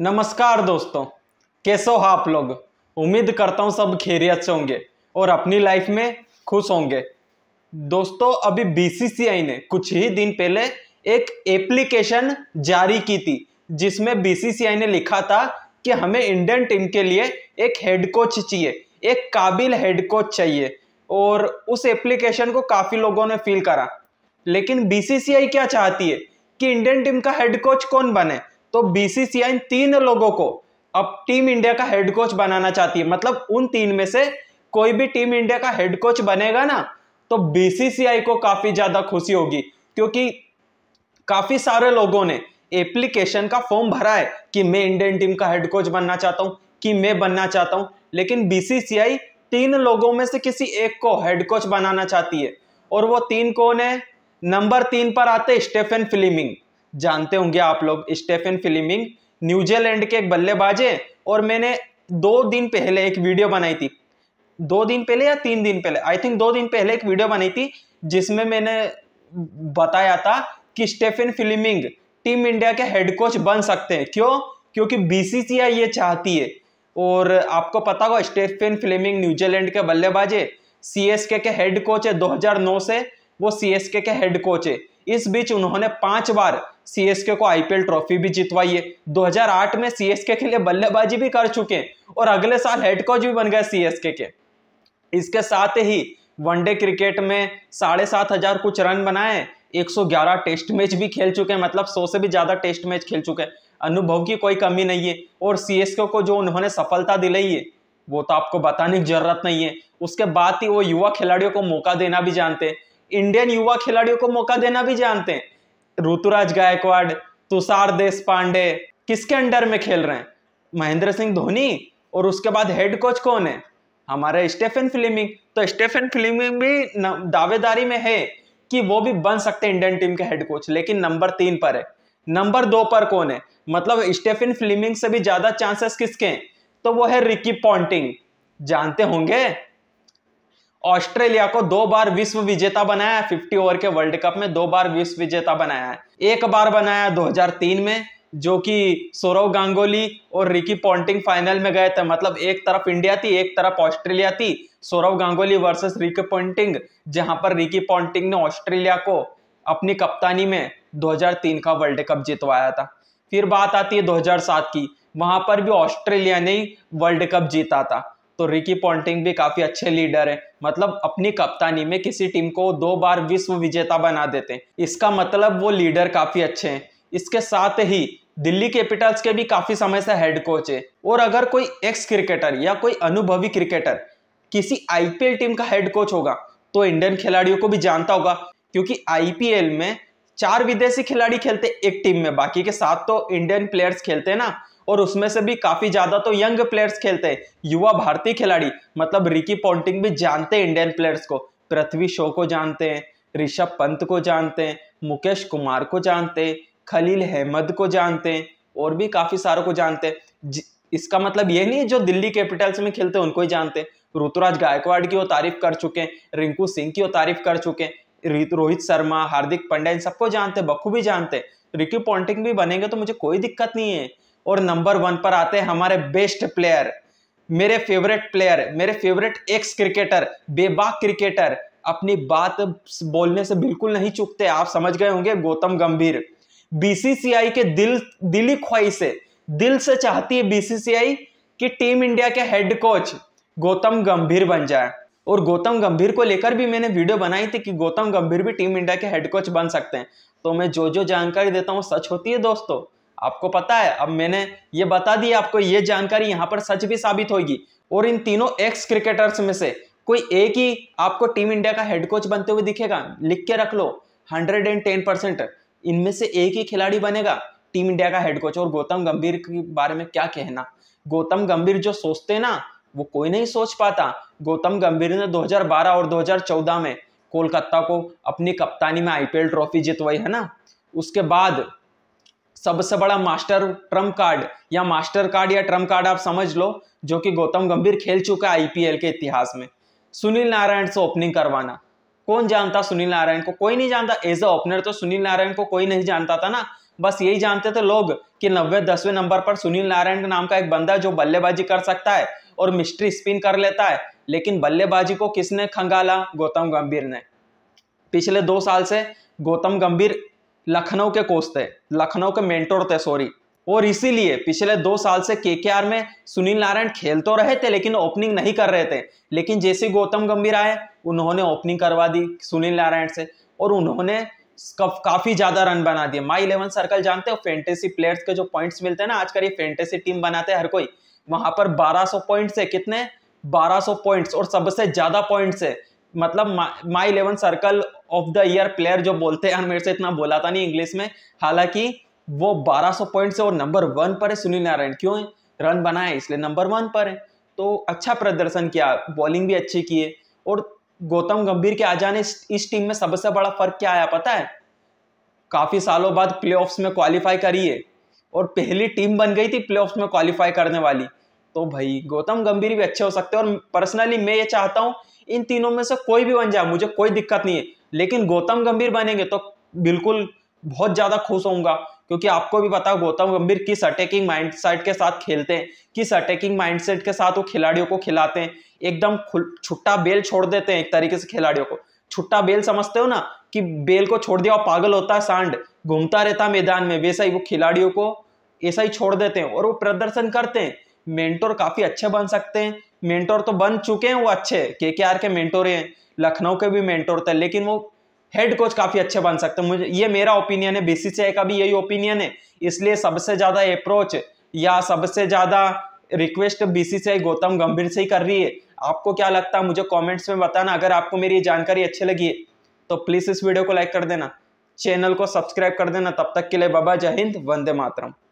नमस्कार दोस्तों कैसे हो आप लोग उम्मीद करता हूँ सब खेरे से होंगे और अपनी लाइफ में खुश होंगे दोस्तों अभी बीसीसीआई ने कुछ ही दिन पहले एक एप्लीकेशन जारी की थी जिसमें बीसीसीआई ने लिखा था कि हमें इंडियन टीम के लिए एक हेड कोच चाहिए एक काबिल हेड कोच चाहिए और उस एप्लीकेशन को काफ़ी लोगों ने फील करा लेकिन बीसीसीआई क्या चाहती है कि इंडियन टीम का हेड कोच कौन बने तो बीसीसीआई तीन लोगों को अब टीम इंडिया का हेड कोच बनाना चाहती है मतलब उन तीन में से कोई भी टीम इंडिया का हेड कोच बनेगा ना तो बीसीसीआई को काफी ज्यादा खुशी होगी क्योंकि काफी सारे लोगों ने एप्लीकेशन का फॉर्म भरा है कि मैं इंडियन टीम का हेड कोच बनना चाहता हूं कि मैं बनना चाहता हूं लेकिन बीसीसीआई तीन लोगों में से किसी एक को हेड कोच बनाना चाहती है और वो तीन कौन है नंबर तीन पर आते स्टेफेन फिलिमिंग जानते होंगे आप लोग स्टेफन फिलिमिंग न्यूजीलैंड के एक बल्लेबाज है और मैंने दो दिन पहले एक वीडियो बनाई थी दो दिन पहले या तीन दिन पहले आई थिंक दो दिन पहले एक वीडियो बनाई थी जिसमें मैंने बताया था कि स्टेफन फिलिमिंग टीम इंडिया के हेड कोच बन सकते हैं क्यों क्योंकि बीसीसीआई ये चाहती है और आपको पता होगा स्टेफन फिलिमिंग न्यूजीलैंड के बल्लेबाज है सी के हेड कोच है दो से वो सी के हेड कोच है इस बीच उन्होंने पांच बार सीएसके को आईपीएल ट्रॉफी भी जितवाई है 2008 में सीएसके के लिए बल्लेबाजी भी कर चुके हैं और अगले साल हेड कोच भी बन गए सीएसके के इसके साथ ही वनडे क्रिकेट में साढ़े सात हजार कुछ रन बनाए 111 टेस्ट मैच भी खेल चुके हैं मतलब 100 से भी ज़्यादा टेस्ट मैच खेल चुके हैं अनुभव की कोई कमी नहीं है और सीएसके को जो उन्होंने सफलता दिलाई है वो तो आपको बताने की जरूरत नहीं है उसके बाद ही वो युवा खिलाड़ियों को मौका देना भी जानते हैं इंडियन युवा खिलाड़ियों को मौका देना भी जानते हैं ऋतुराज गायकवाड़ तुषार देश पांडे किसके अंडर में खेल रहे हैं महेंद्र सिंह धोनी और उसके बाद हेड कोच कौन है हमारे स्टेफन फिलिमिंग तो स्टेफन फिलिमिंग भी दावेदारी में है कि वो भी बन सकते इंडियन टीम के हेड कोच लेकिन नंबर तीन पर है नंबर दो पर कौन है मतलब स्टेफिन फ्लेमिंग से भी ज्यादा चांसेस किसके हैं तो वो है रिकी पॉन्टिंग जानते होंगे ऑस्ट्रेलिया को दो बार विश्व विजेता बनाया है 50 ओवर के वर्ल्ड कप में दो बार विश्व विजेता बनाया है एक बार बनाया 2003 में जो कि सौरव गांगुली और रिकी पॉन्टिंग फाइनल में गए थे मतलब एक तरफ इंडिया थी एक तरफ ऑस्ट्रेलिया थी Sourav Ganguly versus Ricky Ponting जहां पर रिकी पॉन्टिंग ने ऑस्ट्रेलिया को अपनी कप्तानी में 2003 का वर्ल्ड कप जितवाया था फिर बात आती है 2007 की वहां पर भी ऑस्ट्रेलिया ने वर्ल्ड कप जीता था तो रिकी पॉन्टिंग भी काफ़ी अच्छे लीडर है मतलब अपनी कप्तानी में किसी टीम को दो बार विश्व विजेता बना देते हैं इसका मतलब वो लीडर काफ़ी अच्छे हैं इसके साथ ही दिल्ली कैपिटल्स के भी काफ़ी समय से हेड कोच है और अगर कोई एक्स क्रिकेटर या कोई अनुभवी क्रिकेटर किसी आईपीएल टीम का हेड कोच होगा तो इंडियन खिलाड़ियों को भी जानता होगा क्योंकि आईपीएल में चार विदेशी खिलाड़ी खेलते एक टीम में बाकी के साथ तो इंडियन प्लेयर्स खेलते हैं ना और उसमें से भी काफ़ी ज़्यादा तो यंग प्लेयर्स खेलते हैं युवा भारतीय खिलाड़ी मतलब रिकी पॉन्टिंग भी जानते हैं इंडियन प्लेयर्स को पृथ्वी शो को जानते हैं ऋषभ पंत को जानते हैं मुकेश कुमार को जानते हैं खलील अहमद को जानते हैं और भी काफ़ी सारों को जानते हैं इसका मतलब ये नहीं है जो दिल्ली कैपिटल्स में खेलते हैं उनको ही जानते हैं ऋतुराज गायकवाड़ की वो तारीफ कर चुके हैं रिंकू सिंह की वो तारीफ कर चुके हैं रोहित शर्मा हार्दिक पंड्या इन सबको जानते हैं बखूबी जानते हैं रिकी पॉन्टिंग भी बनेंगे तो मुझे कोई दिक्कत नहीं है और नंबर वन पर आते हैं हमारे बेस्ट प्लेयर मेरे फेवरेट प्लेयर मेरे फेवरेट एक्स क्रिकेटर बेबाक क्रिकेटर अपनी बात बोलने से बिल्कुल नहीं चुकते आप समझ गए होंगे गौतम गंभीर बीसीसीआई के दिल दिली ख्वाहिश से दिल से चाहती है बीसीसीआई कि टीम इंडिया के हेड कोच गौतम गंभीर बन जाए और गौतम गंभीर को लेकर भी मैंने वीडियो बनाई थी कि गौतम गंभीर भी टीम इंडिया के हेड कोच बन सकते हैं तो मैं जो जो जानकारी देता हूँ सच होती है दोस्तों आपको पता है अब मैंने ये बता दिया आपको ये जानकारी यहाँ पर सच भी साबित होगी और इन तीनों एक्स क्रिकेटर्स में से कोई एक ही आपको टीम इंडिया का हेड कोच बनते हुए दिखेगा लिख के रख लो हंड्रेड एंड टेन परसेंट इनमें से एक ही खिलाड़ी बनेगा टीम इंडिया का हेड कोच और गौतम गंभीर के बारे में क्या कहना गौतम गंभीर जो सोचते ना वो कोई नहीं सोच पाता गौतम गंभीर ने 2012 और 2014 में कोलकाता को अपनी कप्तानी में आईपीएल ट्रॉफी जितवाई है ना उसके बाद सबसे बड़ा मास्टर ट्रम्प कार्ड या मास्टर कार्ड या ट्रम्प कार्ड आप समझ लो जो कि गौतम गंभीर खेल चुका है आई के इतिहास में सुनील नारायण से ओपनिंग करवाना कौन जानता सुनील नारायण को कोई नहीं जानता एज अ ओपनर तो सुनील नारायण को कोई नहीं जानता था ना बस यही जानते थे लोग कि नब्बे दसवें नंबर पर सुनील नारायण नाम का एक बंदा जो बल्लेबाजी कर सकता है और मिस्ट्री स्पिन कर लेता है लेकिन बल्लेबाजी को किसने खंगाला गौतम गंभीर ने पिछले दो साल से गौतम गंभीर लखनऊ के कोच थे लखनऊ के मेंटोर थे सॉरी और इसीलिए पिछले दो साल से आर में सुनील नारायण खेल तो रहे थे लेकिन ओपनिंग नहीं कर रहे थे लेकिन जैसे गौतम गंभीर आए उन्होंने ओपनिंग करवा दी सुनील नारायण से और उन्होंने काफी ज्यादा रन बना दिए माई इलेवन सर्कल जानते हो फेंटेसी प्लेयर्स के जो पॉइंट्स मिलते हैं ना आजकल ये फेंटेसी टीम बनाते हैं हर कोई वहां पर 1200 पॉइंट्स है कितने 1200 पॉइंट्स और सबसे ज्यादा पॉइंट्स है मतलब My Eleven Circle of the year player जो बोलते हैं मेरे से इतना बोला था नहीं इंग्लिश में हालांकि वो 1200 पॉइंट से और नंबर वन पर है सुनील नारायण क्यों है रन बनाए इसलिए नंबर वन पर है तो अच्छा प्रदर्शन किया बॉलिंग भी अच्छी की है और गौतम गंभीर के आ जाने इस टीम में सबसे बड़ा फर्क क्या आया पता है काफ़ी सालों बाद प्ले में क्वालिफाई करी है और पहली टीम बन गई थी प्ले में क्वालिफाई करने वाली तो भाई गौतम गंभीर भी अच्छे हो सकते हैं और पर्सनली मैं ये चाहता हूँ इन तीनों में से कोई भी बन जाए मुझे कोई दिक्कत नहीं है लेकिन गौतम गंभीर बनेंगे तो बिल्कुल बहुत ज़्यादा खुश होऊंगा क्योंकि आपको भी पता गौतम गंभीर किस अटैकिंग माइंडसेट के साथ खेलते हैं किस अटैकिंग माइंडसेट के साथ वो खिलाड़ियों को खिलाते हैं एकदम छुट्टा बेल छोड़ देते हैं एक तरीके से खिलाड़ियों को छुट्टा बेल समझते हो ना कि बेल को छोड़ दिया और पागल होता है सांड घूमता रहता मैदान में वैसा ही वो खिलाड़ियों को ऐसा ही छोड़ देते हैं और वो प्रदर्शन करते हैं मेंटोर काफ़ी अच्छे बन सकते हैं मेंटोर तो बन चुके हैं वो अच्छे के के आर के मेंटोर हैं लखनऊ के भी मेंटोर थे लेकिन वो हेड कोच काफ़ी अच्छे बन सकते हैं मुझे ये मेरा ओपिनियन है बीसीसीआई का भी यही ओपिनियन है इसलिए सबसे ज़्यादा अप्रोच या सबसे ज़्यादा रिक्वेस्ट बीसीसीआई गौतम गंभीर से ही कर रही है आपको क्या लगता है मुझे कॉमेंट्स में बताना अगर आपको मेरी ये जानकारी अच्छी लगी है तो प्लीज़ इस वीडियो को लाइक कर देना चैनल को सब्सक्राइब कर देना तब तक के लिए बाबा जय हिंद वंदे मातरम